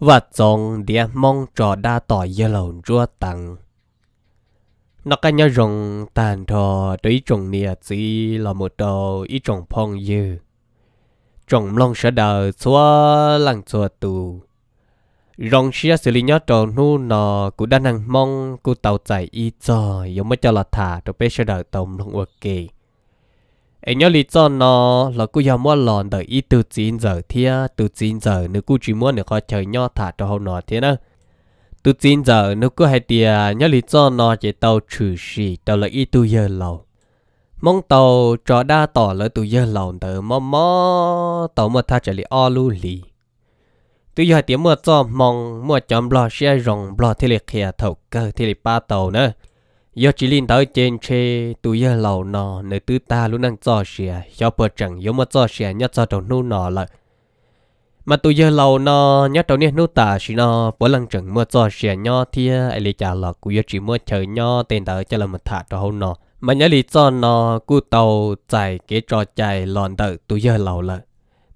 và trong địa mong trò đa tỏ dơ lầu rua tặng. Nó cả nhau rồng tàn thò tới trồng nìa chỉ là một đầu ý trọng phong dư. Trồng lòng sẽ đờ xóa làng xóa tù. Rồng xia xử lý nhớ trò nụ nò cũng đã năng mong cô tàu chạy y cho giống mới cho là thả rồi bé sẽ đờ tổng long ua kỳ ấy nhớ lý do nó là cô giáo mua lòn đợi ít từ chín giờ thia từ chín giờ nếu cô chỉ muốn để họ chơi nhau thả cho hậu nọ thế nữa từ chín giờ nếu cô hay tiề nhớ lý do nó chỉ tàu trừ sĩ tàu là ít từ giờ lâu mong tàu cho đa tỏ là từ giờ lâu đợi mò mò tàu mà thả trở lại o lu lì từ giờ tiếng mưa cho mong mua chấm lo xe rồng lo thế liệt kia thầu cơ thì liệt ba tàu nữa giờ chỉ linh tới trên chê tụi giờ lâu nọ nơi tứ ta luôn đang cho xe, cho bờ chẳng giống mà cho xe nhất cho đầu nu nọ lại mà tụi giờ lâu nọ nhất đầu niên nu ta xí nọ bữa lần chẳng mua cho xe nhọ thia ai lì trả lọ cú giờ chỉ mua chờ nhọ tên tới cho là một thả cho hậu nọ mà nhớ lý do nọ cú tàu chạy cái trò chạy lòn tự tụi giờ lâu lại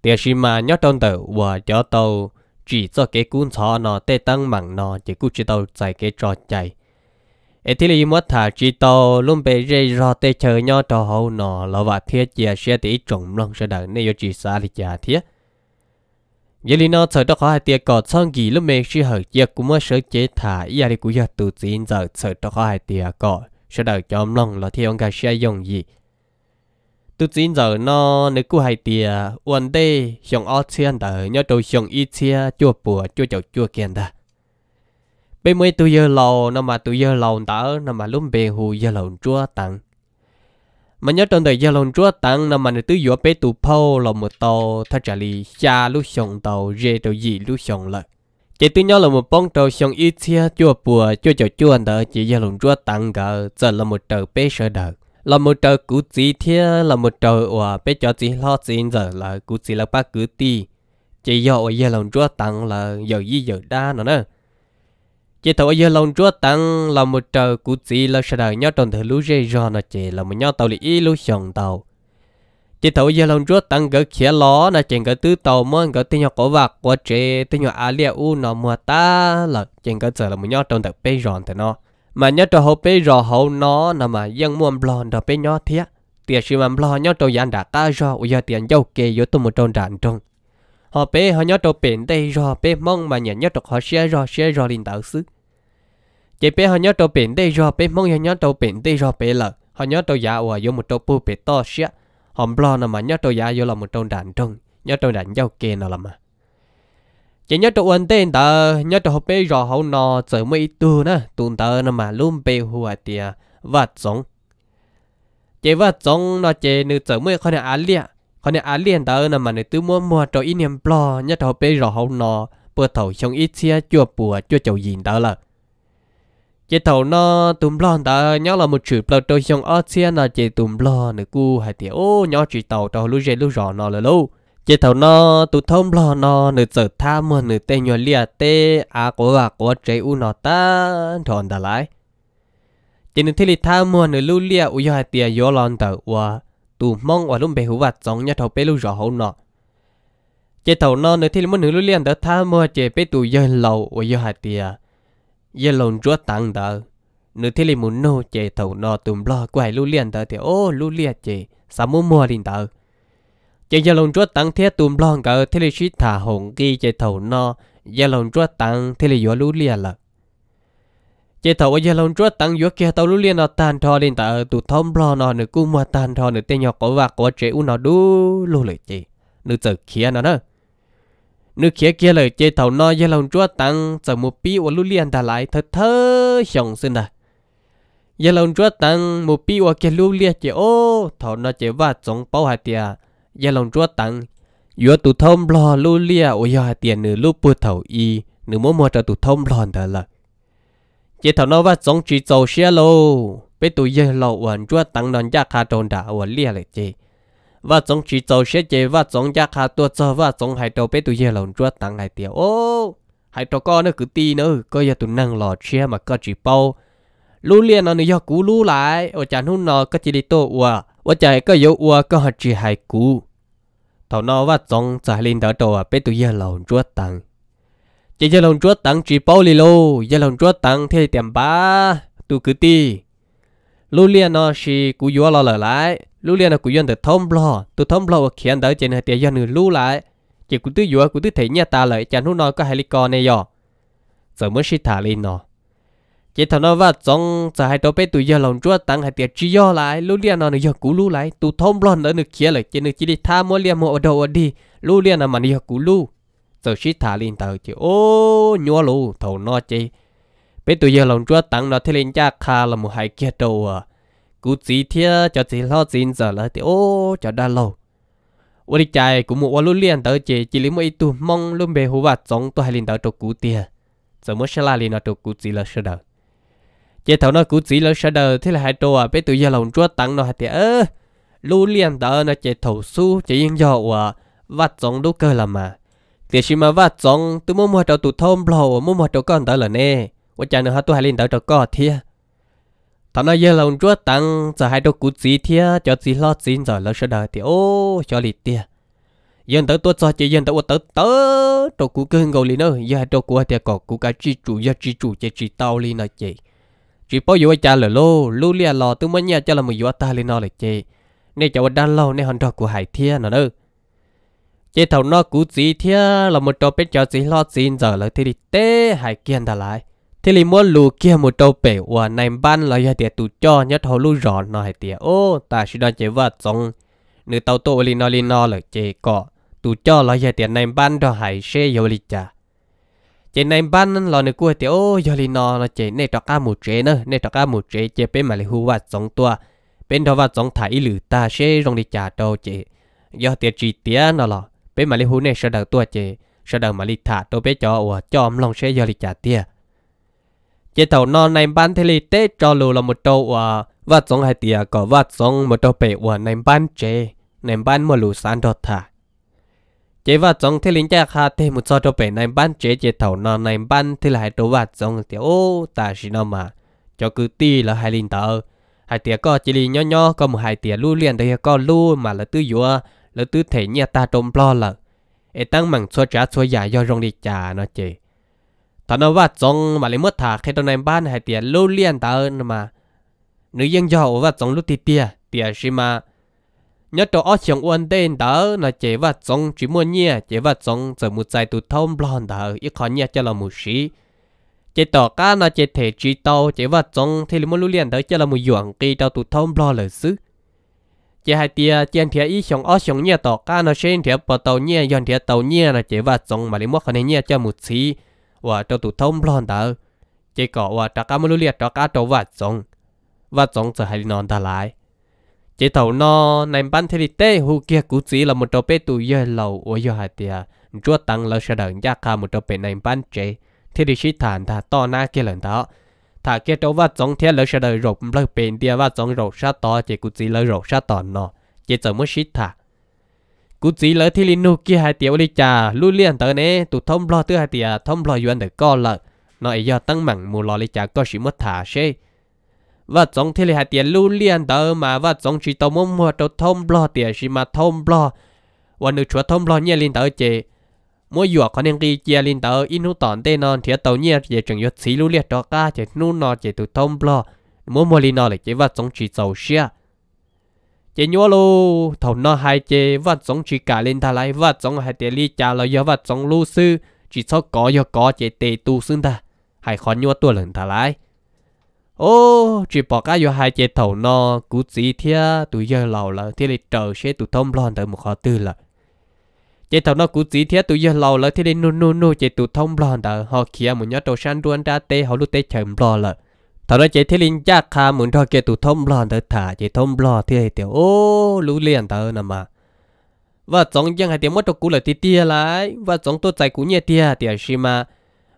tiếc xí mà nhớ đầu tự và cho tàu chỉ cho cái cuốn xó nọ tê tăng mặn nọ chỉ cú chỉ tàu chạy cái trò chạy ấy thì lý mất thả chỉ to luôn bề rơi rò tê chờ nhau trò hậu nọ là và thiết chia xe tỷ trọng lòng sẽ đợi nên chỉ xa thì chả thiết giờ lý nó sợ đó khó hai tiệc cọt xong gì lúc mẹ sẽ hở tiệc cũng mới sợ chế thả giờ thì cũng giờ từ chín giờ sợ đó khó hai tiệc cọt sẽ đợi cho lòng là theo cái sẽ dùng gì từ chín giờ nó nếu cứ hai tiệc uốn đây xong ở trên đời nhớ đầu xong ít xe chua bùa chua chậu chua kiện ta bây mấy tôi giờ lầu nó mà tôi giờ lầu tớ nó mà lúc bề hù giờ lầu chúa tặng mà nhớ trong đời giờ lầu chúa tặng nó mà nó tôi vừa bé tụ phô là một tàu thật trả lì xa lúc sòng tàu rê tàu gì lúc sòng lợi chỉ tôi nhớ là một bông tàu sòng ít xe chúa bùa chúa chua chúa chua đỡ chỉ giờ lầu chúa tặng gỡ, giờ là một tàu bé sợ đợt là một trời cú chỉ thế là một trời ở bây cho chỉ lo chuyện giờ là cú chỉ là ba cú ti chỉ do ở giờ làm chúa tặng là giờ gì giờ đa nữa nè chỉ tàu giờ lòng chúa tăng là một trời cụ chỉ là sợ đời nhau trong thời lũ dây rò nó chỉ là một nhau tàu lý lũ sòng tàu chỉ tàu giờ lòng chúa tăng gỡ khía ló là chỉ gỡ tứ tàu mới gỡ tên nhau cổ vạc quá chế tên nhau á lia u nó mua ta là chỉ gỡ sợ là một nhau trong thời bê ròn thế nó mà nhớ trò hậu bê rò hậu nó là mà dân muôn blon đó bê nhau thiệt tiền sự mà blon nhau trâu giàn đã ta do u giờ tiền dâu kê vô tôi một trong đàn trông họ bé họ nhớ đồ bền đây rồi họ bé mong mà nhận nhớ trâu họ xe rồi xe rồi liền đạo xứ chị bé họ nhớ đồ bền đây rồi họ bé mong họ nhớ đồ bền đây rồi bé lợ họ nhớ đồ giả ủa vô một đồ pu bể to xe họ lo nè mà nhớ đồ giả vô là một trong đàn trông nhớ trâu đàn giao kê nào làm mà chỉ nhớ đồ anh tên tờ nhớ đồ học bé rồi họ nọ chờ mấy tu nữa tụi tờ nè mà luôn bê hùa tìa vật giống chỉ vật giống nó chỉ nữ chờ mấy con này à lia họ nè à liền ta ơn mà nè tứ mua mua cho ít niệm bò nhất thầu bê rồi hậu nọ bữa thầu trong ít xe chua bùa chua chầu gìn ta là chế thầu nó tụm lo ta nhớ là một chữ bò tôi trong ở xe là chế tụm lo nè cu hai tiệt ô nhớ chữ tàu tàu lú rê lú rõ nọ là lâu chế thầu nó tụ thông lo nó nửa giờ tha mua nửa tê nhỏ lia tê á của và của chế u nó ta thòn ta lại chế nửa thế li tha mua nửa lưu lia u yo hai tiệt yo lon tờ wa tù mong và lúc bé hữu vật giống nhà thầu bé lưu rõ hậu nọ chế thầu nọ nơi thì muốn nữ lưu liên đỡ tha mua chế bé tù dơ lâu và dơ hạt tìa dơ lầu chúa tăng đỡ nữ thì lì muốn nô chế thầu nọ tùm lo quay lưu liên đỡ thì ô lưu liên chế sao mua mua liền đỡ chế dơ lầu chúa tăng thế tùm lo gỡ thì lì sĩ thả hồn ghi chế thầu nọ dơ lầu chúa tăng thế lì dơ lưu liên lợ chế thầu ở gia long chúa tăng giữa kia tàu lũ liên nó tàn thọ lên tờ tụ thông lo nó nửa cung mà tàn thọ nửa tên nhỏ có và của trẻ u nó đu lũ lời chị nửa giờ kia nó nữa nửa kia kia lời chế thầu nó gia long chúa tăng giờ một pi của lũ liên ta lại thật thơ xong xin à gia long chúa tăng một pi của kia lũ liên chế ô thầu nó chế và chống bao hạt tiền gia long chúa tăng giữa tụ thông lo lũ liên ở gia hạt tiền nửa lũ bùa thầu y nửa mỗi một tụ thông lo thờ là จีเถ้านว่าสงจีโจเชียลูเปตุยเหล่าวันจ้วตั้งนอนยาคาโดนด่าวันเลี้ยเลยเจว่าสงจีโจเชียเจว่าสงยาคาตัวเจว่าสงหายตัวไปตุยเหล่าจ้วตั้งหาเตียวโอ้หายตัก็นึกตีนึกก็อย่าตุนั่งหลอดเชียมาก็จีเป้าลู่เลี้ยนอนยากูลู่หลายว่าจานหุ่นนอก็จีดิโตวัวว่าใจก็โยวัวก็หัดจีหายกูเท่านว่าสงจะลินเถ้าตัวไปตุยเหล่าจ้วตั้ง chỉ cho lòng chúa tăng chỉ bao lì lô cho lòng chúa tăng thế tiền ba tu cứ ti lưu liên nó chỉ cú yếu lo lỡ lại lưu liên là cú yếu được thông lo tu thông lo khiến đỡ trên hai tiền do nửa lưu lại chỉ cú tư yếu cú tư thấy nhà ta lại chẳng hú nói có hai lý con này rồi giờ mới xịt thả lên nó chỉ thằng nó vào trong giờ hai đôi bé tụi giờ lòng chúa tăng hai tiền chỉ do lại lưu liên nó nửa giờ cú lưu lại tu thông lo nửa nửa kia lại trên nửa chỉ đi tham mỗi liên mỗi đầu đi lưu liên nó mà nửa cú lưu sơ xí thả lên tờ chứ ô nhua lù thầu nó chê bây tụi giờ lòng chúa tặng nó thế linh cha kha là một hai kia đồ à cú chỉ thia cho chỉ lo xin giờ là thì ô cho đã lâu ô đi chạy cũng một lù liền tới chỉ chỉ lấy mấy tu mong luôn bề hú vật giống tôi hai liền tới cho cú tia giờ mới sẽ là liền nó cho cú chỉ là sơ đời chế thầu nó cú chỉ là sơ đời thế là hai đồ à bây tụi giờ lòng chúa tặng nó thì ơ lù liền tới nó chế thầu su chế yên dọ à vật giống đâu cơ là mà thì xí mà vắt giống tôi mua mua trâu tụt thôm lầu mua mua trâu con tới là nè và cha nữa hả tôi hai lên tới trâu con thia thằng nó giờ lòng chúa tăng giờ hai trâu cú gì thia cho gì lo gì rồi lỡ sợ đời thì ô cho lì tia giờ tới tôi cho chị giờ tới tới tới trâu cú cưng gầu lì nữa giờ hai trâu cút thì còn cú cái chi chủ giờ chi chủ chơi chi tao lì nữa chị chỉ bao giờ cha lỡ lô lô lia lò tôi mới nhà cho là một vua ta lì nó là chị nên cháu đang lâu nên hòn trò cú hải thia nó nữa chế thầu nó cú gì thế là một trâu bé cho gì lo xin giờ là thì đi tê hải kiên đã lại thì lì mua lù kia một trâu bé của này ban là giờ tiệt tụ cho nhớ thầu lù rõ nó hải tiệt ô ta chỉ đang chế vợ xong nữ tàu tổ lì nó lì nó là chế cọ tụ cho là giờ tiệt này ban đó hải xe yêu lì cha chế này ban là nữ cua tiệt ô giờ lì nó là chế này cho cá một chế nữa này cho cá một chế chế bên mà lì hú vợ xong tua bên đó vợ xong thải lử ta xe rong đi cha đâu chế giờ tiệt chỉ tiệt nó là bé mà li hú này sẽ đầu tua chè sợ đầu mà li thả tôi bé cho ủa cho ông lòng sẽ do li trả tiền chế tàu non này ban thế li tết cho lù là một trâu ủa vắt sống hai tiền có vắt sống một trâu bể ủa này ban chế này ban mà lù san đọt thả chế vắt sống thế linh cha khá thế một so trâu bể này ban chế chế tàu non này ban thế là hai trâu vắt sống thì ô ta chỉ nó mà cho cứ ti là hai linh tờ hai tiền có chỉ li nhỏ nhỏ có một hai tiền lu liền đây có lu mà là tư dùa lỡ tư thể nhà ta trộm lo lợ ê tăng mảng xua trả xua giả do rong đi trả nó chị thằng nó vắt trong mà lấy mất thả khi trong này ban hay tiền lâu liền ta ơn mà nữ dân do ở vắt trong lúc tì tia tia gì mà nhớ cho ở trường uốn tên đó nó chế vắt trong chỉ mua nhia chế vắt trong giờ một giải tụt thông blon đó ít khó nhia cho là một sĩ chế tỏ cá nó chế thể trí tàu chế vắt trong thì lấy mua lưu liền đó cho là một dưỡng kỳ tàu tụt thông blon lời xứ chỉ hai tia trên thia ý xong ó xong nhia tỏ cá nó xin thia bờ tàu nhia yon thia tàu nhia là chỉ và xong mà lấy mua khăn nhia cho một xí và cho tụ thông lon tờ chỉ có và trả cá mua liệt trả cá trâu và xong và xong sẽ hay non ta lại chỉ tàu nó nằm bán thịt tê hú kia cú chỉ là một trâu bé tụ yêu lâu. ở yô hai tia chúa tăng lâu sẽ đợi gia ca một trâu bé nằm bán chế thịt thì sĩ thản ta to na kia lần đó thà kia trâu vắt giống thiệt lỡ sẽ đời rộp lỡ bền tia vắt giống rộp sát to chỉ cú chỉ lỡ rộp sát to nọ chỉ chờ mới xít thà cú chỉ lỡ thì linh nu kia hai tiểu đi trà lu liên tới nè tụ thông lo thứ hai tia thông lo yuan được co lợ nó do tăng mặn mù lo đi trà có sự mất thả xe và giống thế hai tia lu liên tới mà và giống chỉ tao muốn mua tụ thông lo tia chỉ mà thông lo và nữ chúa thông lo nhẹ lên tới chế mỗi giờ con nên ghi chia lên tờ in hút tòn tên non thì tàu nhẹ chỉ chừng yếu xí lũ liệt đó cả chỉ nu nó chỉ tụ thông blo mua mỗi lên nó là chỉ vật giống chỉ dầu xia chỉ nhua lô thầu nó hai chỉ vật giống chỉ cả lên thà lại vật giống hai tiền ly trả là yếu vật giống lũ sư chỉ sau có yếu có chỉ tề tu xưng ta hai khó nhua tua lần thà lại ô chỉ bỏ cái yếu hai chỉ thầu nó cú gì thia tụi giờ lâu là thì lại trở sẽ tụ thông blo tới một khó tư là จตนกูสีเทียตุยเราลยที่ได้นูนูนูเจตุท่องบลอนเดอร์หอเขียมุนยอดโตชันดวนดาเตหอลุเตเฉิมบลอนเละถ้นเราเจตลินจักคาเหมือนทอเกตุท่องบลอนเดอร์ถ้าเจตท่องบลอนที่ไอเตียวโอ้รู้เรียนเดอร์นะมา ว่าสองยังให้เตียวมดตกูเลยที่เตี้ยไรว่าสองตัวใจกูเนี่ยเตี้ยเตียใชิมา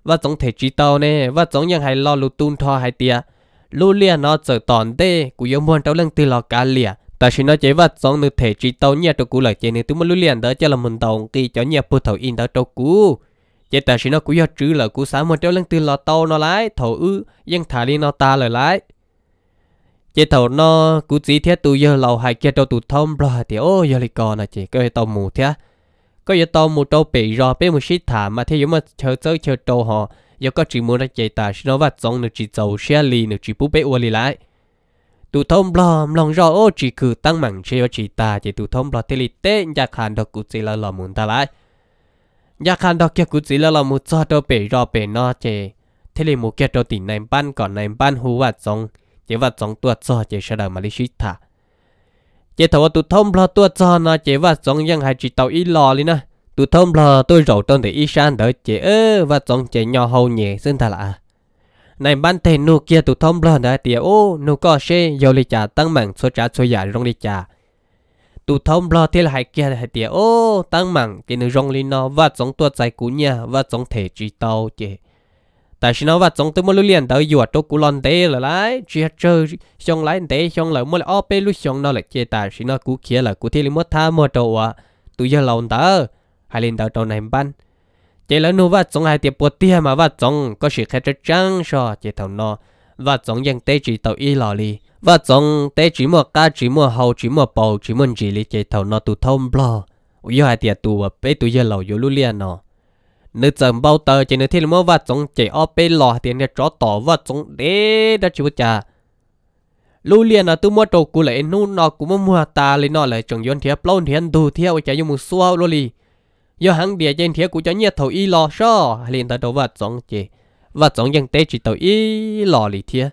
ว่าสองเทจิตเอาเนี่ยว่าสองยังให้รอรู้ตุนทอให้เตี้ยรู้เรียนนอเจอตอนเต้กูยมวนเต้าเรื่องตีหลอกการเลีย ta xin nói chế vật song được thể chỉ tàu nhà trâu cũ lại chế nên tôi muốn lưu liền đó cho là mình tàu kỳ cho nhà bút thầu in đó trâu cũ chế ta xin nó cũ do chữ là cũ sáng một trâu lăng từ lò tàu nó lái thầu ư dân thả đi nó ta lời lái chế thầu nó cũ chỉ thiết tụ giờ lầu hai kia trâu tụ thông rồi thì ô giờ lại còn là chế cái tàu mù thế có giờ tàu mù trâu bị rò bé một xít thả mà thế giống mà chờ tới chờ trâu họ giờ có chỉ muốn ra chế ta xin nó vật song được chỉ tàu xe lì được chỉ bút bé uo lì lại tu thông bò lòng rõ ô chỉ cử tăng mảng chế và chỉ ta chỉ tu thông bò tê lì tê nhà khán đọc cụ chỉ là lò muốn ta lại nhà khán đọc kia cụ chỉ là lò muốn cho đâu bể rõ bể no chế thế lì một kia đâu tỉnh này ban còn này ban hú và giống chế và giống tuột cho chế sẽ đời mà lý sĩ thả chế thầu tu thông bò tuột cho nó chế và hai chỉ tàu ít lò đi nè tụ thông bò tôi rầu tôn để ít san đỡ chế ơ và giống chế nhỏ hầu nhẹ xin ta lại này ban thể nu kia tụ thông lon đã tiệt ô nu có xe dầu lì cha tăng mảng số trả số giả rong lì cha tụ thông lo thế hại kia là tiệt ô tăng mảng cái nu rong lì nó và giống tua trái cú nhà và giống thể chỉ tàu chè tại sao nó và giống tôi muốn lưu liền tới dùa tôi cú lần thế là lại chỉ chơi xong lại thế xong lại muốn op lúc xong nó lại chè tại sao nó cú kia là cú thế là muốn tha mua đồ à tụ giờ lòng tớ hai lên đầu này ban chỉ là nu vắt giống hai tiệp bột tia mà vắt giống có sự khác trách trắng so chỉ thầu nó vắt giống dân tê chỉ tàu y lò li vắt giống tê chỉ mua cá chỉ mua hầu chỉ mua bầu chỉ mua chỉ li chỉ thầu nó tụ thông bò uy hai tiệp tụ và bé tụ giờ lầu vô lưu liền nó nữ chồng bao tờ chỉ nữ thiên mua vắt giống chỉ ở bé lò tiền để chó tỏ vắt giống đế đã chịu chả lưu liền là tôi mua trâu cũ lại nu nó cũng mua ta lấy nó lại trồng yon thiệp lâu thiền đủ thiệp ở trái dùng mua xua lô li do hắn địa trên thiệt của cho nhiệt thầu y lò so liền tới đầu vật giống chị và giống dân tế chỉ tàu y lò lì thiệt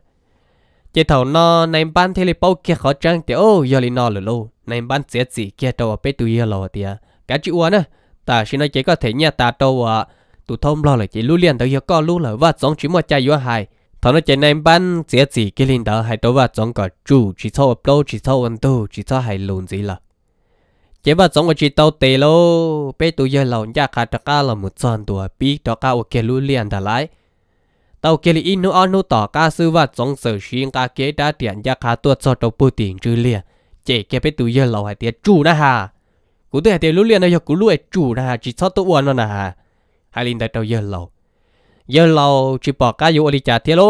chị thầu nó nên ban thế li bao kia khó trăng thì ô do lì nó lù lù nên ban sẽ gì kia tàu bé tụi y lò tiệt cả chữ uốn á ta xin nói chỉ có thể nhà ta tàu à tụi thông lo là chị lưu liền tới giờ có lưu là và giống chỉ một chai vô hài thằng nó chạy nên ban sẽ gì kia liền đó hay tàu và giống cả chủ chỉ thâu đâu chỉ thâu ăn tu chỉ thâu hay lùn gì là เจ็บว่าสองวันจีเตาเตโลไปตัวเยเหล่ายากขาดตะก้าเราหมุดซอนตัวปีตะก้าโอเคลุเลียนแต่ไยเตาเกลีอินนูอนูต่อกาซื้อว่าสองเสือชิงกาเกดาเตียนยากขาตัวจอดตัวปูติงจืเลียเจ๊แกไปตัวเยอะเหล่าเตียจู่นะฮะกูเตียเตียรู้เลียนนายกูรู้ไอจู่นะฮะจีชอบตัวอ้วนนั่นนะฮะห้ลินแต่เตาเยอะเหล่าเยอะเราจีปอกก้าอยู่อริจาเทโล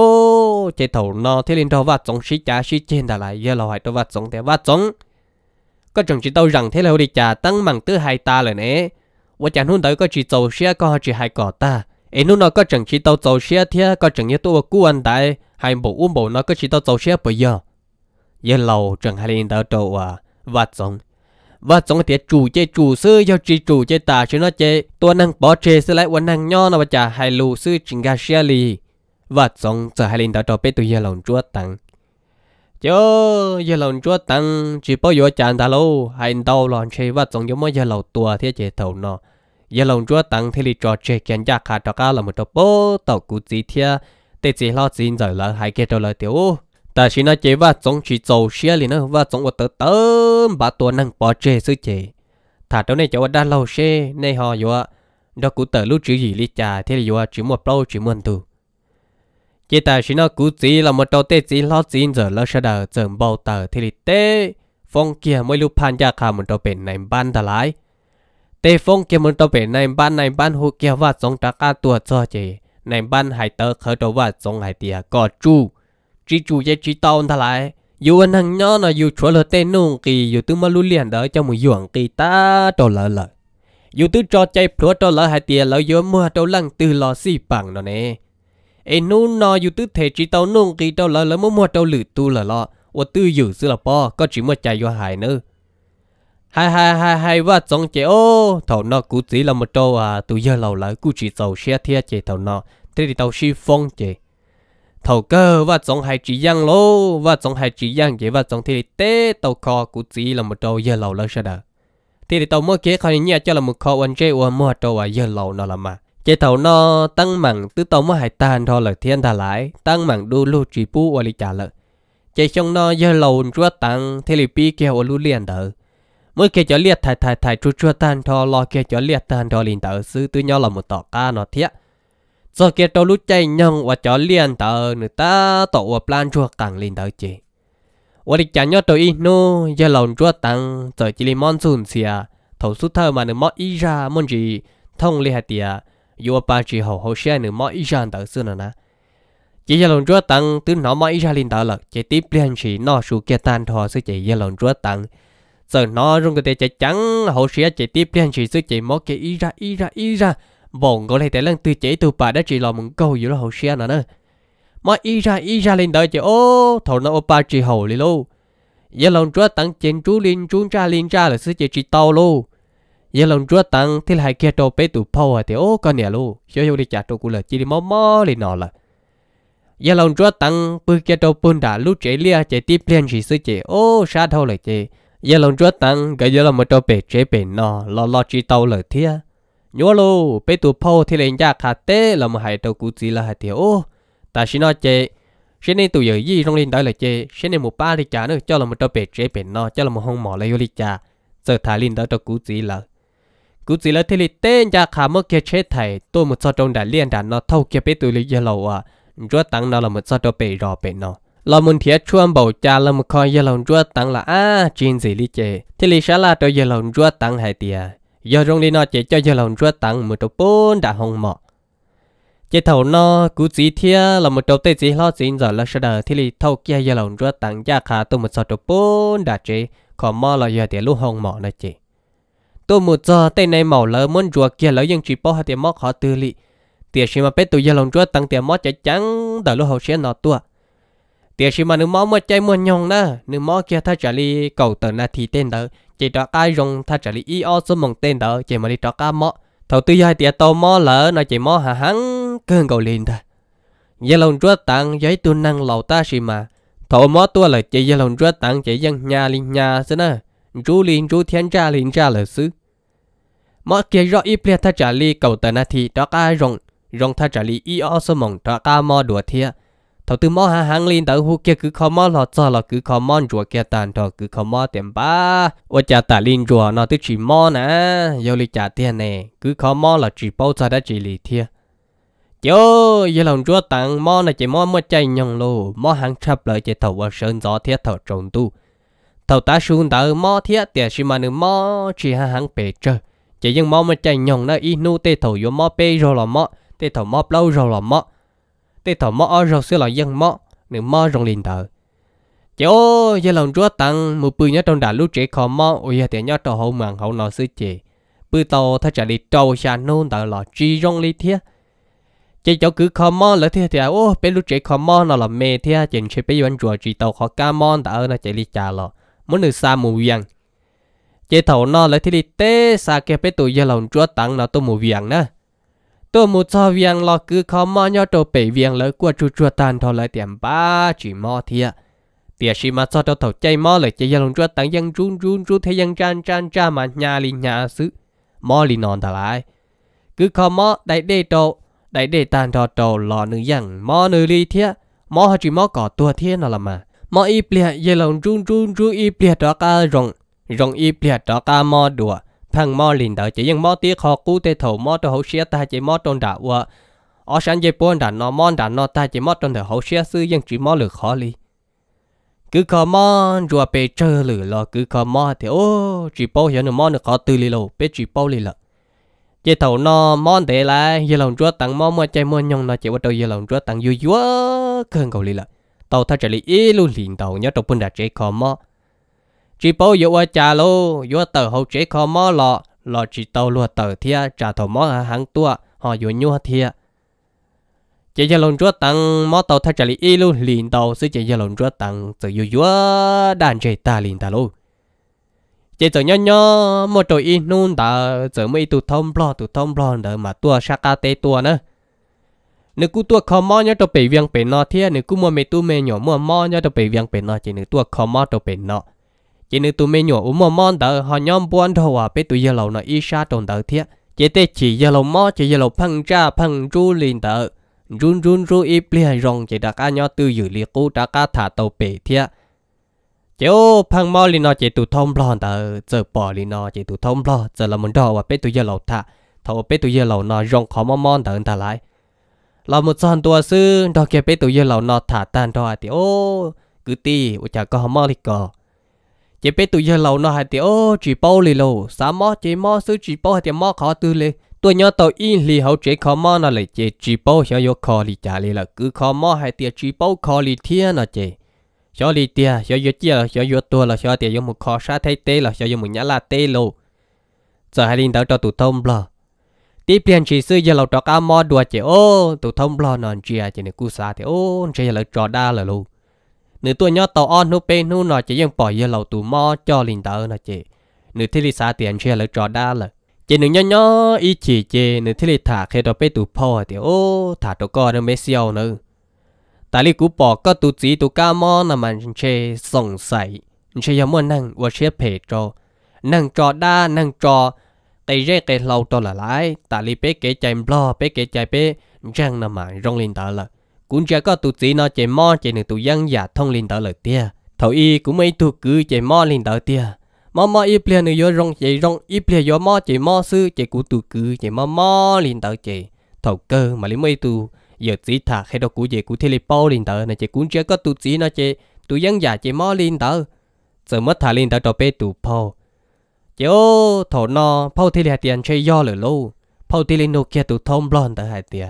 เจเถานอเทลินทว่าสองชิจ้าชิเจนแต่ไรเยอะเราหาตัวว่าสองแต่ว่าสอง có chồng chỉ tao rằng thế là đi chả tăng mảng tư hai ta lần ấy và chẳng hôm tới có chỉ tàu xe có chỉ hai cỏ ta ấy nó có chẳng chỉ tàu tàu xe thế có chẳng như tôi cú anh tại hai bộ uống bộ nó có chỉ tàu tàu xe bây giờ giờ lâu chẳng hai lên tàu tàu à và giống và giống thì chủ chế chủ sư do chỉ chủ chế ta chứ nó chế tôi năng bỏ chế sẽ lại quấn năng nho nó và chả hai lù sư chỉnh ga xe li, và giống giờ hai lên tàu tàu bé tôi giờ lòng chúa tặng chứ giờ lòng chúa tăng chỉ bao giờ chán ta lâu hành đâu lòng chơi và tổng giống mỗi giờ lâu tua thế chế tàu nó giờ lòng chúa tăng thì lì trò chơi kiến giác khá cho cá là một tập bố tàu cú gì thế để chỉ lo xin rồi là hai kết đầu lời tiểu ta chỉ nói chế và tổng chỉ dầu xia liền nó và tổng một tờ tấm bà tua năng bỏ chơi sự chế thà đâu này cháu đã lâu xe này họ vừa đó cú tờ lúc chữ gì lì trà thế là vừa chỉ một bao chỉ một tu จตาชินกูจีเรามาโตเตจีลอจีนเจอเราเสดเจอบ่าวเตอทีลิเต้ฟงเกียไม่รู้พันยาคามันโตเป็นในบ้านทลายเตฟงเกียมันโตเป็นในบ้านในบ้านหูเกียว่าจงตะกาตัวจอเจในบ้านไฮเตอร์เขาตัวว่าจงไฮเตียก็จู้จีจูเยจีตอนทลายอยู่อันหนังย้อนอยู่ชัวร์เตนุงกีอยู่ตึมาลุเลียนเด้อจะมือหยวงกีตาโตัวละละอยู่ตึจอใจพลัวโตัละไฮเตียแล้วยอมเมื่อตัลังตือรอสี่ปังเนอเนี่ ê nu nó dù tư chỉ tao nung kỳ tao lỡ lỡ mua mua tao lử tu lỡ lọ và tư dù sư có chỉ mua chạy vô hải nữa hai hai hai hai và trong chế ô thầu à, nó cú chỉ là một trâu à tụ giờ lâu lại cú chỉ tàu xe thia chế thầu nó thế thì tàu si phong chế thầu cơ và trong hai chỉ giang lô và trong hai chỉ giang chế và trong thế thì tê tàu kho cú chỉ là một trâu giờ lâu lại sao đó thế thì tàu mua kế khai nhà cho là một kho anh mua trâu à giờ lâu nó là mà chế thầu nó tăng mảng tứ tông mà hải tàn thôi là thiên thả lại tăng mảng đu lu chỉ bu ở lý trả lợi chế trong nó giờ lâu chúa tăng thế lì pi kêu ở lu liền đỡ mới kia cho liệt thải thải thải chúa chúa tan thôi lo kia cho liệt tan thôi liền đỡ sư tư nhau là một tọ ca nó thiết rồi kia tàu lúc chạy nhông và cho liền đỡ người ta tổ và plan chúa càng liền đỡ chị và lý trả nhau tôi nô giờ lâu chúa tăng rồi chỉ lì món sùn xìa thầu sút thơ mà nó mót ý ra món gì thông lì hạt tiệt dù ba chỉ hậu hậu xe nữa mọi Iran tự xưa nữa nè chỉ gia lòng chúa tăng từ nó mọi Iran tới là chỉ tiếp liên chỉ nó su kia tan thò sự chỉ gia lòng chúa tăng giờ nó rung cái tay chỉ trắng hậu xe chỉ tiếp liên chỉ sự chỉ mọi cái Iran Iran Iran bọn có thể tới lần từ chỉ từ bà đã chỉ lo một câu giữa là hậu xe nữa nè mọi Iran Iran lên tới chỉ ô thầu nó ba chỉ hầu đi luôn gia lòng chúa tăng trên chú liên chú cha liên cha là sự chỉ chỉ tao luôn giờ lòng chúa tăng à, thì lại kia trâu bé tụ phô thì ô con nhà lu cho yêu đi chặt trâu của là chỉ đi mò mò đi nọ là giờ lòng chúa tăng bữa kia trâu bún đã lúc chạy lia chạy tiếp liền chỉ sư chạy ô sa thâu lại chạy giờ lòng chúa tăng cái giờ lòng mà trâu bé chạy bé nọ lo lo chỉ tàu lời thia nhớ lu bé tụ phô thì lên nhà khát té là mà hai trâu của chỉ là hai thì ô ta xin nói chạy xin nên tụi giờ gì trong lên đó là chạy xin nên một ba đi chả nữa cho là một trâu bé chạy bé nọ cho là một hông mỏ lấy yêu đi chả giờ thả lên đó trâu của chỉ là cú chỉ là thế li tên cha khả mất kia chết thầy tôi một sao trong đã liên đã nó thâu kia bé tuổi lý giờ lâu à chúa tăng nó là một sao trong bể rò bể nó là muốn thiết chuông bầu cha là một coi giờ lâu chúa tăng là à chuyện gì lý chê thế lịch sẽ là tôi giờ lâu chúa tăng hay tiề giờ trong đi nó chỉ cho giờ lâu chúa tăng một đầu bốn đã hồng mọ chế thầu nó cú chỉ thiết là một đầu tê chỉ lo chỉ giờ là sẽ đờ thế lịch thâu kia giờ lâu chúa tăng cha khả tôi một sao trong bốn đã chế còn mò là giờ tiề lúc hồng mọ này chị tôi một giờ tên này màu lỡ muốn rùa kia lỡ dân chỉ bỏ hai tiền móc họ tư lị tiền xí mà bé tụi giờ lòng rùa tăng tiền móc chạy trắng đợi lúc hậu sẽ nọ tua tiền xí mà nữ máu mà chạy mua nhong đó nữ máu kia tha trả lý cầu tờ na thì tên đó chỉ đó ai rong tha trả lý y o số mong tên đó chỉ mà đi đó cá móc thầu tư hai tiền tàu mó lỡ nó chỉ mó hà hắn cơn cầu liền thôi giờ lòng rùa tăng giấy tu năng lầu ta xí mà thầu mó tua là chỉ giờ lòng rùa tăng chỉ dân nhà liền nhà xí nè chú liền chú thiên cha liền cha là xứ mà kia rõ ít lẽ ta trả lý cầu tờ na thì đó ca rong rong ta trả lý ý ở số mộng đó ca mò đùa thia thầu từ mò hàng hàng linh tới hú kia cứ khó mò lọt cho là cứ khó mòn rùa kia tàn thọ cứ khó mò tiền ba ô cha ta linh rùa nó tức chỉ mò nè yêu lý trả tiền nè cứ khó mò là chỉ bao giờ đã chỉ lý thia yo giờ lòng rùa tặng mò là chỉ mò mua chạy nhông lô mò hàng chập lại chỉ thầu vào sơn gió thia thầu trồng tu thầu ta xuống tới mò thia tiền xí mà nữa mò chỉ hàng hàng bể chơi chỉ những mò mà chạy nhồng nó ít nu tê thổ vô mò bê rồi là mò tê thổ mò lâu rồi là mò tê thổ mò ở rồi xưa là dân mò nếu mò rong liền thở chị gia giờ lòng chúa tăng một bự nhá trong đà lúc trẻ khó mò ôi giờ tiền nhá trong hậu màng hậu nó xứ chị bự tàu thay trả đi trâu xa nôn tờ là chi rong lý thiết chị cháu cứ khó mò là thế thì ô bé lúc trẻ khó mò nó là mê thế chị chị bé vô anh chùa chị tàu khó ca mò tờ là chạy đi trả lọ muốn được xa mù vàng chế thầu nó lại thì đi tê xa kia bé tụi gia lòng chúa tặng nó tôi mua viàng nè tôi mua cho viàng lo cứ khó mò nhau trâu bể viàng lỡ qua chú chúa tàn thôi lại tiền ba chỉ mò thiệt tiệt sĩ mà cho trâu thầu chay mò lại chơi gia lòng chúa tặng dân run run run thế dân chan chan cha mà nhà lì nhà xứ mò lì non thà lại cứ khó mò đại đê trâu đại đê tàn thọ trâu lò nữ dân mò nữ lì thiệt mò họ chỉ mò cỏ tua thiệt nó là mà mò y plea gia lòng run run run y plea đó cả rồng rong y plia trọ ca mò đùa phang mò lìn đỡ chỉ những mò tiếc họ cú tê thầu mò cho hậu xia ta chỉ mò trong đạo vợ ở sáng dây buồn đàn nó mò đàn nó ta chỉ mò trong thờ hậu xia sư dân chỉ mò lực khó li cứ khó mò rùa bê trơ lử lo cứ khó mò thì ô chỉ bao hiểu nó mò được khó tư li lô bê chỉ bao li lợ chế thầu nó mò để lại giờ lòng chúa tặng mò mua chơi mua nhong nó chỉ bắt đầu giờ lòng chúa tặng vui vui cơn cầu li lợ tàu ta trở lại ít luôn liền tàu nhớ trong bún đã chế khó mò จีโปยว่าจาโลยว่าเต๋อหูเจคอมอลอหลอจีโตลัวเตอเทียจ่าโทมอหังตัวหอยู่ยัวเทียเจียหลงจัวตังมอเต๋อทัจลีอีลูลินโตซึ่งเจียหลงจัวตังจะอยู่ยัวดานเจตาลินตาลูเจียจะยัวยัมอโตอีนู่นตาจะไม่ตุทอมปลอตุทอมปลอเดอมาตัวชากาเตตัวนะนึกูตัวคอมอเนี่ยตัวเปียงเป็นนอเทียนึกูมัวเมตุเมยหนอมัวมอเนี่ยตัวเปียงเป็นนอเจนึกตัวคอมอตัวเป็นนอจีนตัวเมียหนุ่มมอนตดอร์หอยอมบอนทว่าเป็ตุวเยาว์นอิชาตงเดอร์เทียจีเตจีเยาว์มอเจเยาว์พังจ้าพังจูลินเดอร์ุนรุนรูอิเปลี่ยนรองจดักอันยอตัวอยู่ลีกูดักอันถ้าโตเปียเทียเจ้าพังมอลินอเจตุทอมบอลเดอร์จีปอลินอเจตุทอมบอลจีละมันดอว่าเป็ตุเยาว์ท่าทว่าเป็ตุเยาว์นอรองขอมอมอนตดอรั้งหลาย เราหมดซ่อนตัวซื้อดอกเก็บเป็ตัวเยาเหล่านอถาตันทว่าจีโอกุฏิอุจจาระมอลิกอ chế biết tụi giờ lâu nó hay tiếng ô chỉ bao lì lâu sa mò chế mò sư chỉ bao hay tiếng mò khó tư lê tôi nhớ tàu in lì hậu chế khó mò nó lì chế chỉ bao hiểu yo khó lì trả lì là cứ khó mò hay tiếng chỉ bao khó lì thiên nó chế cho lì tia cho yo chia là cho yo tua là cho tia yo một khó sa thay tê là cho yo một nhã là tê lô giờ hai linh tao cho tụi thông bờ tiếp theo chỉ sư giờ lâu cho cá mò đùa chế ô tụi thông bờ nó chia chế này cú sa thì ô giờ là trò đa là lô นือตัวยอดตออ้อนนูเปนนูหนอจะยังปล่อยยาเหล่าตูมอจอลินเตอร์นะเจเนือที่ลิซาเตียนเชียร์แล้วจอดได้ละเจหนึ่งยอยออีจีเจเนือที่ลิถาเคดอเปตูพ่อเดียวโอ้ถาตัวก็อนไม่เซียวนะตาลิกูปอกก็ตูจีตูก้ามอนะมันเชส่งใส่เชยมอนั่งว่าเชียเพจอนั่งจอดไดนั่งจอแต่เรื่องเราตัวละลายตาลิเป้เกใจบล้อเป้เกใจเป้จังนะมันรองลินเตอร์ละ cũng chỉ có tụ chỉ nó chỉ mò chỉ nửa tụ dân giả thông linh tờ lời tia thầu y cũng mấy tụ cứ chỉ mò linh tờ tia mò mò y plea nửa yo rong chỉ rong y plea yo mò chỉ mò sư chỉ cũng tụ cứ chỉ mò mò linh tờ chỉ thầu cơ mà lấy mấy tụ giờ chỉ thà khi đó về chỉ thế thề bao linh tờ này chỉ cũng chỉ có tụ chỉ nó chỉ tụ dân giả chỉ mò linh tờ giờ mất thà linh tờ đó bé tụ phao chỉ ô thầu nó phao thế là tiền chơi yo lửa lâu phao thế lên nô kia tụ thông blon tờ hai tiền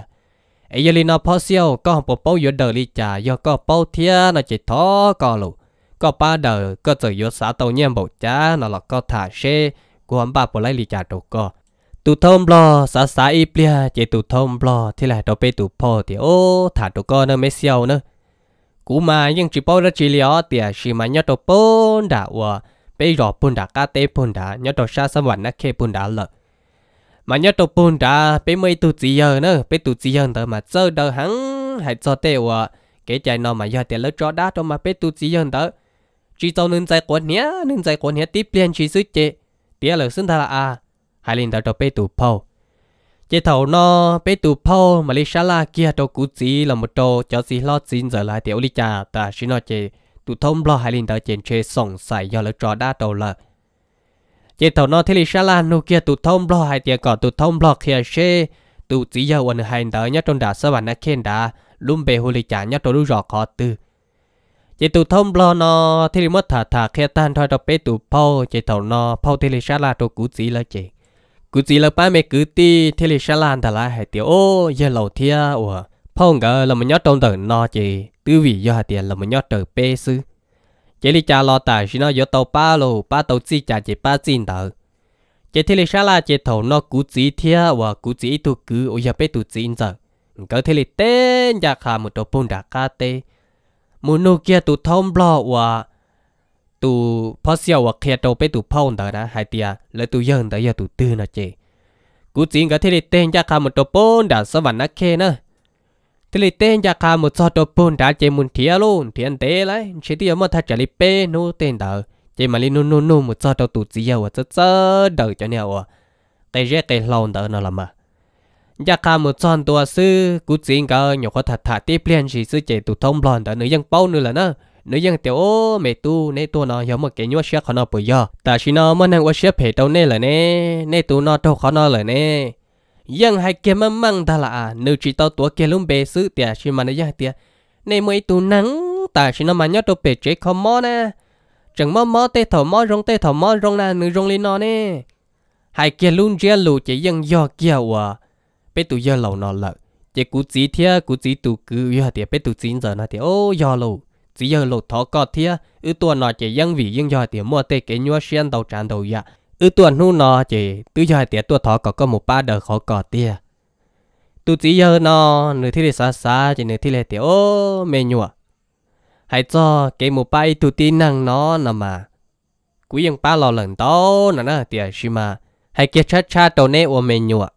ấy giờ nó phá siêu có hồng bộ bao giờ đời đi trả do có bao thia nó chỉ thó có lụ có ba đời có tự do xã tàu nhiên bộ cha nó là có thả xe của ông bà bộ lấy đi trả đồ co tụ thông lo xã xã y plia chỉ tụ thông lo thì là đâu bê tụ po thì ô thả đồ co nó mới siêu nữa cú mà nhưng chỉ bao ra chỉ lió thì chỉ mà nhớ đồ bốn đã ủa bây giờ bốn đã cá tê bốn đã nhớ đồ xa sớm vẫn nó khe bốn đã lợi mà nhớ tàu bún đã bé mấy tụ gì giờ nữa bé tụ gì giờ đó mà giờ đó hắn hãy cho tiêu à cái chạy nó mà giờ tiền lỡ cho đá cho mà bé tụ gì giờ đó chỉ tàu nên dạy quần nhé nên dạy quần nhé tiếp liền chỉ suy chế tiếc là xin thà à hãy lên tới cho bé tụ phô, chế thầu nó bé tụ phô mà lấy xá la kia cho cú chỉ là một đồ cho gì lo xin giờ lại tiểu lý trà ta xin nói chế tụ thông lo hãy lên tới trên chế sòng sài do lỡ cho đá đầu là chỉ thầu nó thế thì sao là nô kia tụ thông lo hay tiền cọ tụ thông lo kia xe tụ chỉ giờ quần hành tới nhất trong đá sơ bản nó khen đá lùm bề hồ lì trả nhất trong rõ khó tư chỉ tụ thông lo nó thế thì mất thả thả kia tan thôi đọc bế tụ phao chỉ thầu nó phao thế thì sao là tụ cú chỉ là chị cú chỉ là ba mẹ cứ ti thế thì sao là thả lại hay tiểu ô giờ lầu thia ủa phao ngờ là mình nhất trong đời nó chị tư vị do hạt tiền là mình nhất đời bê sư จลิจารอตาชินอยตป้าโลป้าตจีจาเจป้าจินเตอเจทิลิชาลาเจทนอกูจีเทียวกูจีตุกูอยาไปตุจีนจก็ทิลิเต้นจากขามุตโตปุนดากาเตมุนูเกียตุทอมบลอว่าตูพอเสียวว่าเคียโตไปตุพ่องเตอนะไฮเตียแล้วตูยังแต่ยาตุตื่นนะเจกูจีนก็ทิลิเต้นจากขามุตโตปุนดาสวรรค์นักเคนะ thế là tên nhà cá một số đồ bún đã chế muốn thiệt luôn thiệt tế đấy chỉ tiêu mà thật trả lại bê nô tên đó chỉ mà lên nô nô nô một số đồ tụt gì ở à. chớ chớ đời cho nhau à cái rét cái lòn đó nó là mà nhà cá một số đồ à sư cú chính cả nhiều khó thật thật tiếp liên chỉ sư chế tụt thông lòn đó bao nữa là nữa nữ dân tiểu ô mẹ tu nè tu nó hiểu một cái nhúa xe khó nó bự do, ta chỉ nó mà năng qua xe phải đâu nè là nè nè tu nó đâu khó nó là nè ยังให้เกมมั่งตละนึกจีตอตัวเกลุมเบซื้อเตียชิมันได้ยังเตียในมวยตูนังตาชินมันยอดตัวเปเจคอมมอนะจังมอมอเตถอมอรงเตถอมอรงนะนึกรงลีนอเน่ให้เกลุมเจียลูจะยังยอเกี่ยวอ่ะไปตูยอเหล่านอนละจะกูจีเทียกูจีตูกูยอเตียไปตูจีนเจอนะเตียโอ้ยอลูจียอลูทอกอเทียอือตัวหน่อยจะยังวียังยอเตียมัวเตเกยัวเชียนเตาจานเตายะ Ừ tuần nu nó chỉ tư giờ hai tiết tua thọ có có một ba đời khó cỏ tia tu chỉ giờ nó nửa thi lệ xa xa chỉ nửa thi lệ tiểu ô mê nhua hãy cho cái một ba tu tin năng nó nằm mà quý ông ba lò lần đó nè nè tiệt gì mà hãy kia cha cha đầu nè ô mê nhua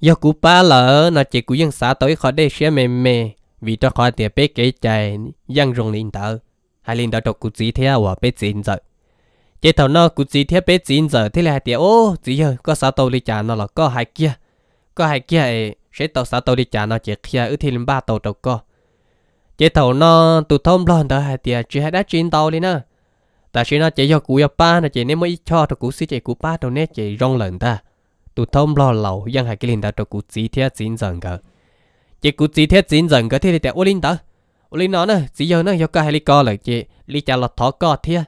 giờ cú ba lỡ nó chỉ quý ông xã tới khó đây xe mê mê vì cho khó tiệt bé cái chạy giang rong linh tờ hãy linh tờ độc cú chỉ theo và bé chín rồi chế thầu nó cũng chỉ thiết bé chín giờ thế là hai tiếc ô chỉ giờ có sáu tàu đi trả nó là có hai kia có hai kia ấy sẽ tàu sáu tàu đi trả nó chỉ kia ư thì ba tàu đầu co chế thầu nó tụt thông lon đó hai tiếc chỉ hai đã chín tàu đi nữa ta chỉ nó chỉ do cú yo ba nó chỉ nên mới cho tàu cú xí chỉ cú ba tàu nét chỉ rong lợn ta tụt thông lo lẩu dân hai cái liền ta tàu cú chỉ thiết chín giờ cơ chỉ cú chỉ thiết chín giờ cơ thế là tiếc ô linh ta ô linh nó nữa chỉ giờ nó do cái hai lý co lại chỉ lý trả là thọ co thiết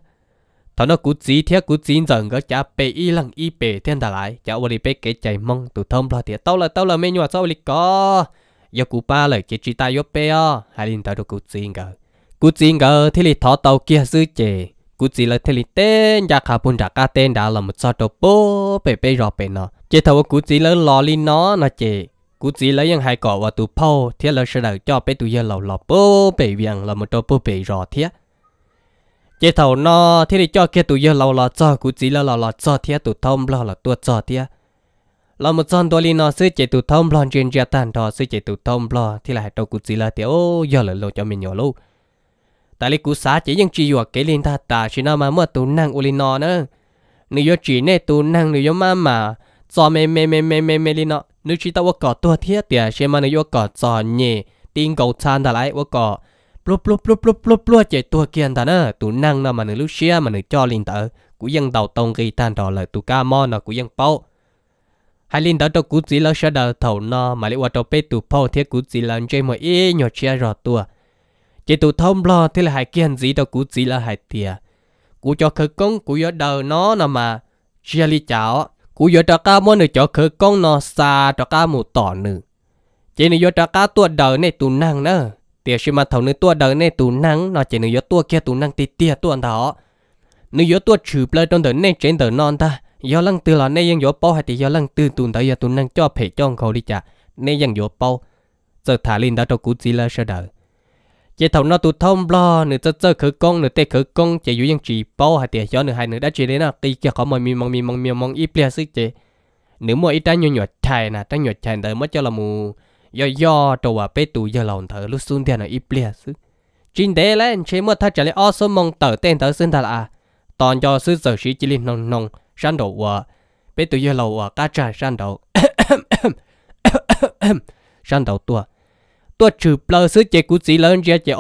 thằng nó cú chỉ thiết cú chỉ dần cái cha bé y lăng y bé thiên đà lại cha ôi đi bê cái chạy mong tụ thơm lo thiệt tao là tao là mấy nhua sao đi có giờ cú ba lời chỉ chỉ tay yo bé à hai linh tao được cú chỉ ngờ cú chỉ ngờ thì li thọ tao kia sư chè cú chỉ là thì li tên nhà khả bún trả cả tên đã là một sao đồ bố bé bê rồi bé nó chỉ thầu cú chỉ là lo linh nó nó chè cú chỉ là những hai cọ và tụ phao thiết là sẽ đợi cho bé tụ giờ lầu lò bố bê viang là một đồ bố bê rồi thiệt จเท่านอที่ได้จ่อแก่ตัวเยอเราลอจ่อกุจีล้เราลอจ่อเทียตัวทอมเราลอตัวจ่อเทียเรามาจ่อตัวลีนอซื้อเจตุทอมบลอนเจนจะตันทอซื้อเจตุทอมบลอที่ไหลตัวกุจีลาเทียโอ้ยเลยเราจะมีเยอะลูกแต่ลีกุสาเจยังจีอยู่เกลินทาตาชินามาเมื่อตัวนั่งอุลีนอเนอะนึกย้อจีเนตัวนั่งนึกย้อนมามาจ่อเมเมเมเมเมเมลีนอนึกชีตาว่ากอดตัวเทียเตียเชื่อมานนึกย้อนกอดจ่อเน่ติงกอดชานแต่ไรว่ากอด plop plop plop plop plop plop chạy tua kia ta nè, tụ năng nó mà nữ lúc xia mà nữ cho linh tử, cú dân đầu tông kỳ tan đó là tụ ca mo nó cú dân bao hai linh tử cho cú gì là sẽ đầu thầu nó mà lấy qua cho pe tụ bao thế cú gì là chơi mà ý nhỏ chia rõ tua chạy tụ thông lo thế là hai kia gì đó cú gì là hai tia cú cho khởi công cú gió đầu nó nó mà chia li cháo, cú gió cho ca mo nữ cho khởi công nó xa cho ca một tỏ nữ chạy nữ gió cho ca tua đầu này tụ năng nữa tiếc chứ mà thầu nữ tua đời này tù năng nó chỉ nữ gió tua kia tù năng tí tia tua đó nữ gió tua chửi bơi trong đời này trên đời non ta gió lăng tư là nay dân gió bao hay thì gió lăng tư tụ đời giờ tụ năng cho phải cho khẩu đi chả nay dân gió bao giờ thả linh đã cho cú gì là sợ đời chỉ thầu nó tù thông lo nữ chơi chơi khử con nữ tê khử con chỉ yếu dân chỉ bao hay thì gió nữ hai nữ đã chỉ đến là kỳ kia có mọi mi mong mi mong mi mong ít bia sức chế nữ mua ít đã nhỏ nhỏ chài nè đã nhỏ chài đời mất cho là mù một yo yo trâu à bé thở lúc xuống tiền là ít bia chứ thế là anh chế mua thay trả lại số mong tờ tên tờ xin thật à toàn cho sư sở sĩ chỉ liên nông nông san đầu à bé tụ giờ lòng cá trà san đầu san đầu tua tua trừ bờ sư chế cú chỉ lớn chế chế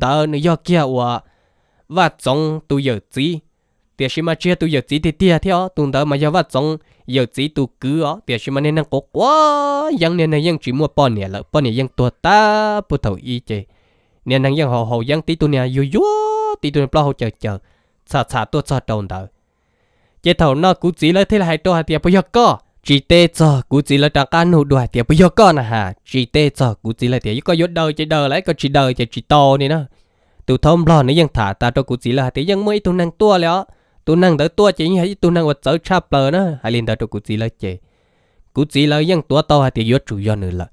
thở nữa do kia à và trong tụ giờ chỉ tiền mà chế tụ giờ chỉ thì tiền theo tụn thở mà do và trong giờ chỉ tu cứ ó bây giờ mà nên năng cố quá dân nên này dân chỉ mua bò nè là bò nè dân tua ta bò thầu y chê nên năng dân họ họ dân tí tu nè yo yo tí tu nè bao họ chờ chờ xả xả tua xả đầu đầu chế thầu nó cú chỉ lấy thế là hai tua hai tiệp bây giờ có chỉ tê cho cú chỉ lấy trang can hụ đuổi tiệp bây giờ có nè hà chỉ tê cho cú chỉ lấy tiệp có yết đời chỉ đời lấy có chỉ đời chỉ chỉ to nè nó tụ thông lo nó dân thả ta cho cú chỉ là tiệp dân mới tu năng tua lẽ tu năng đỡ tua chỉ hay tu năng vật sở cha bờ nó hay liền đỡ cho cụ chỉ là chè cụ chỉ là yang tua to hay thì yết chủ do nữa là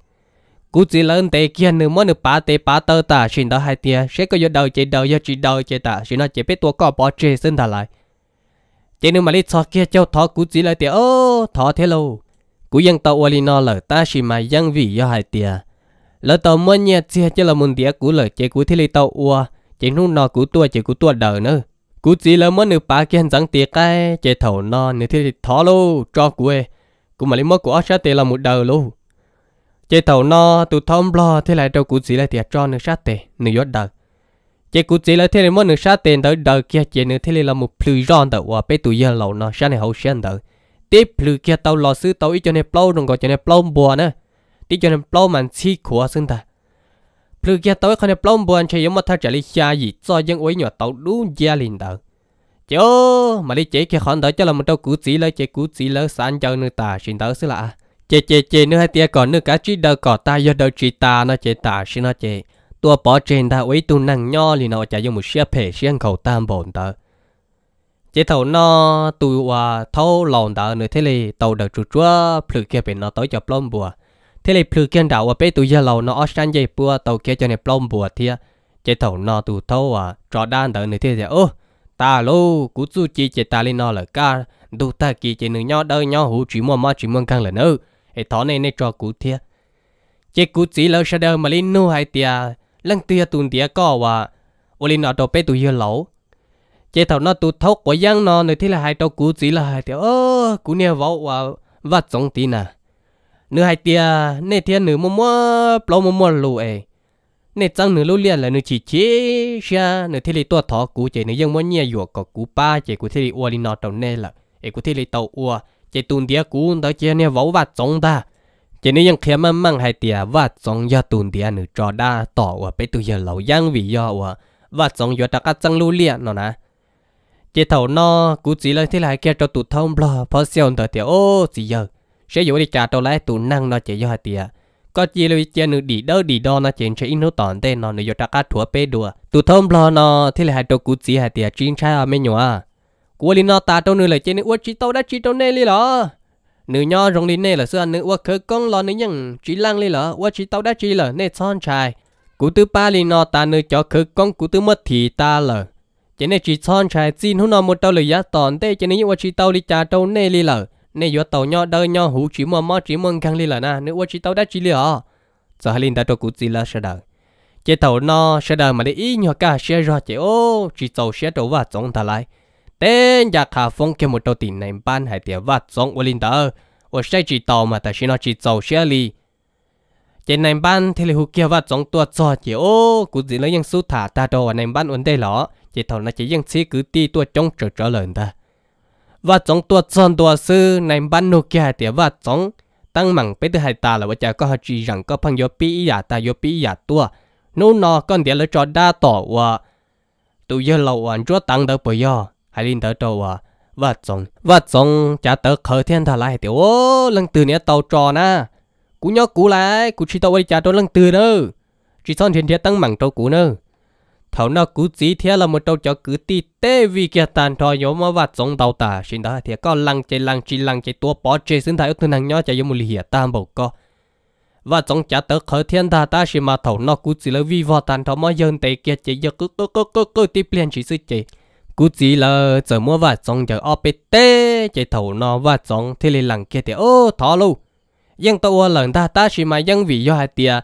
cụ chỉ là anh tề kia nữa mỗi nữa ba tề ba tơ ta xin đó hai tia sẽ có yết đầu chế đầu yết chỉ đầu chế ta xin nó chế biết tua có bỏ chế xin thà lại chế nữa mà lấy cho kia cho thọ cụ chỉ là thì ô thọ thế lâu cụ yang tàu ở nó là ta xin mà yang vị do hai tia lỡ tàu mới nhẹ chia cho là muốn tia cụ lời chế cụ thế lấy tàu ua chế nút nọ cụ tua chế cụ tua đời nữa cú chỉ là mất nửa ba kia hành trắng tiệt cái chế thầu nó nửa thì thó lô cho cú ấy cú mà lấy mất của sát tê là một đầu lô chế thầu nó từ thông lo thế lại cho cú chỉ là tiệt cho nửa sát tê nửa yết đầu chế cú chỉ là thế này mất nửa sát tê tới đầu kia chế nửa thế là một plư giòn đầu và bé tụi giờ lầu nó sát này hậu sen đầu tiếp plư kia tàu lò sư tàu ít cho nên plau đừng có cho nên plau bùa nữa tí cho nên plau mà chi của sinh ta Plu kia tối khăn plom buồn chơi yếm thà trả li xa gì cho dân uý nhỏ tàu đu gia liền tờ. Chớ mà lý chế kia khăn tờ cho là một trâu cú chỉ lơ chế cú chỉ lơ san cho nơi ta xin tớ xí lạ. Chế chế chế nữa hai tia còn nữa cá chỉ đờ cỏ ta do đờ chỉ ta nó chế ta xin nó chế. Tua bỏ trên ta uý tu nang nho liền nó trả dùng một xe phe xe khẩu tam bổn tờ. Chế thầu nó tui hòa thâu lòn tờ nữa thế này tàu đờ trụ chúa plu kia bên nó tới cho plom bùa thế là phu kiên đảo ở bên tụi giờ lầu nó ở sang dây bùa tàu kia cho nên plom bùa thia chế tàu nó tụ thâu à trò đan đỡ nữa thế thì ô ta lô cú chú chi chế ta lên nó là ca đủ ta kỳ chế nữ nhau đỡ nhau hữu chỉ mua mà chỉ mua căng là nữ hệ thọ này nên trò cú thia chế cú chỉ lỡ sao đâu mà lên nu hai tia lăng tia tụn tia có và ô lên nó đầu bên tụi giờ lầu chế tàu nó tụ thâu của giang nó nữa thế là hai tàu cú chỉ là hai tia ô cú nè vỗ và vắt giống tí nè นื้อไฮเตียเนเทียนหนือมัวปลอมมัวลูเอเนจังหนูรู้เรียนและวหนูชีชีเชีาหนูที่ลีตัวทอกูเจหนยังม้วนเงียหยว่กับกูป้าเจกูที่ลีอวลีนอตเอาเน่ละเอกูที่ลีเตาอัวเจตูนเดียกูแต่เจเนี่ยว่าวัดจงตาเจนี่ยังเคลียมั่งมั่งให้เตียวัดจงยอดตูนเดียหนูจอด้าต่อว่าไปตัวยาเหล่ายังวิยอดว่วัดจงยอดตะกัดจังรู้เรียนเนาะนะเจเต่านอกูจีเลยที่ไหลแกจะตุ่นทอมบลอเพราะเสียงเตาเตียโอ้จีเยอะ sẽ dụ đi trả tàu lái tụ năng nó chỉ do hai tiệt có chỉ lưu chỉ nữ đi đâu đi đó nó chỉ sẽ in nó tòn tên nó nữ do trả cá thua bê đùa tụ thông lo nó thì là hai tàu cú chỉ hai tiệt chín trai ở mấy nhỏ cú linh nó ta tàu nữ là trên nữ uất chỉ tàu đã chỉ tàu này li lọ nữ nho rong linh nè là xưa nữ uất khơi con lo nữ nhân chỉ lăng li lọ uất chỉ tàu đã chỉ là nè son trai cú tư ba linh nọ ta nữ cho khơi con cú tư mất thì ta lờ chỉ nên chỉ son trai xin hú nọ một tàu lời giá tòn tên chỉ nữ uất chỉ tàu đi trả tàu nè li lợ nè yo tàu nhau đời nhau hữu chỉ mò mò chỉ mong căng li là na nếu chỉ tàu đã chỉ li à giờ hai linh đã cho cụ chỉ là sẽ đời chế tàu nó sẽ đời mà để ý nhau cả sẽ ra chế ô chỉ tàu sẽ đổ vào trong ta lại tên nhà khả phong kêu một đầu tiền này ban hải tiệp vào trong ô linh tàu ô sẽ chỉ tàu mà ta chỉ nó chỉ tàu sẽ li chế này ban thì hú kia và trong tua cho chế ô cụ chỉ lấy những số thả ta đồ này ban vấn đề lọ chế tàu nó chỉ những chỉ cứ ti tua chống trở trở lời ta ว่าจงตัวจนตัวซื้อในบ้านโนกี้เตียว่าจงตั้งมั่งไปตัวหายตาแล้วว่าจะก็จีรังก็พังยปีอยาตายปีอยาตัว นู่นนอก็เดี๋ยวเราจอดได้ต่อว่าตัวเยอะเราอันจ้วตั้งเดไปยอให้ลินเดอตัวว่าว่าจงว่าจงจะเตอเคยเทียนทลายเตียวโอ้ลังตื่นเนี่ยตาจอนะ กูยอกูไลกูชีตาววิจารตัวลังตื่นเนอจีซอนเทียนเทียตั้งมั่งตัวกูเนอ thầu nó cứ chỉ thế là một trâu cho cứ ti tê vì kia tàn thò yếu mà vặt sống đầu ta xin đó thì có lăng chơi lăng chỉ lăng chơi tua bỏ chơi xin thái ước hàng nhó chạy một lì hiệp tam bầu co và trong trả tớ khởi thiên ta ta xin mà thầu nó cứ chỉ là vì vợ tàn thò mà dân tây kia chạy giờ cứ cứ cứ cứ cứ tiếp liền chỉ sự chỉ cứ chỉ là giờ mua vặt giống ope tê chạy thầu nó vặt giống thì lì lăng kia thì ô thọ luôn nhưng tàu lần ta ta xin mà dân vì do hai tiệt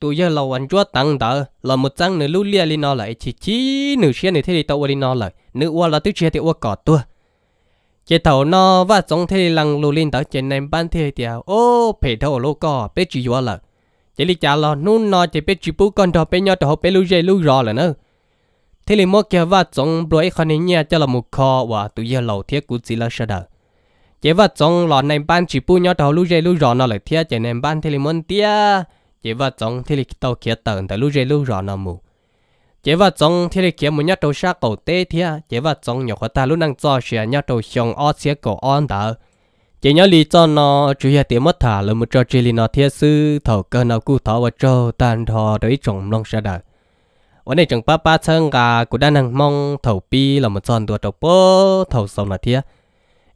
tụ giờ lâu anh chúa tăng tờ là một trang nửa lưu lia lên nó lại chỉ chỉ nửa xe nửa thế thì tàu lên nó lại nửa qua là tức chia thì qua cỏ tua chế tàu nó và giống thế lăng lưu lên tờ trên này ban thế thì ô phải thầu lô cỏ bé chỉ qua lại chế lý trả lo nún nó chế bé chỉ bú con đó bé nhau đó bé lưu dây lưu rò là nữa thế thì mỗi kia và giống đuổi con này nhà cho là một kho và tụ giờ lâu thiết cũng chỉ là sao đời chế và giống lọ này ban chỉ bú nhau đó lưu dây lưu rò nó lại thiết trên này ban thế thì muốn tiếc chỉ vật chống thì lịch tàu kia tận tại lúc dây lúc rõ nào mù chỉ vật chống thì lịch kia muốn nhát đầu xa cổ tế thia chỉ vật chống nhỏ khó ta lúc năng cho xe nhát đầu xong o xe cổ on đó chỉ nhớ lý do nó chủ yếu tiền mất thả là một trò chơi nó thiết sư thầu cơ nào cụ thọ và trâu tàn thọ đối trồng long xa đời vấn đề chẳng ba ba chân gà của đàn năng mong thầu pi là một tròn đùa đầu bơ thầu sông là thiết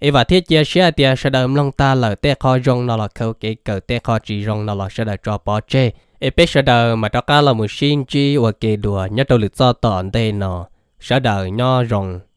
và thiết chia xe tia sẽ đợi lòng ta lợi tê kho rong nó là khâu kỹ cờ tê kho chỉ rong nó là sẽ đợi cho bỏ chê ý biết sẽ đợi mà cho cá là một xin chi và kỳ đùa nhất đâu lịch do tòn đây nó sẽ đợi nho rong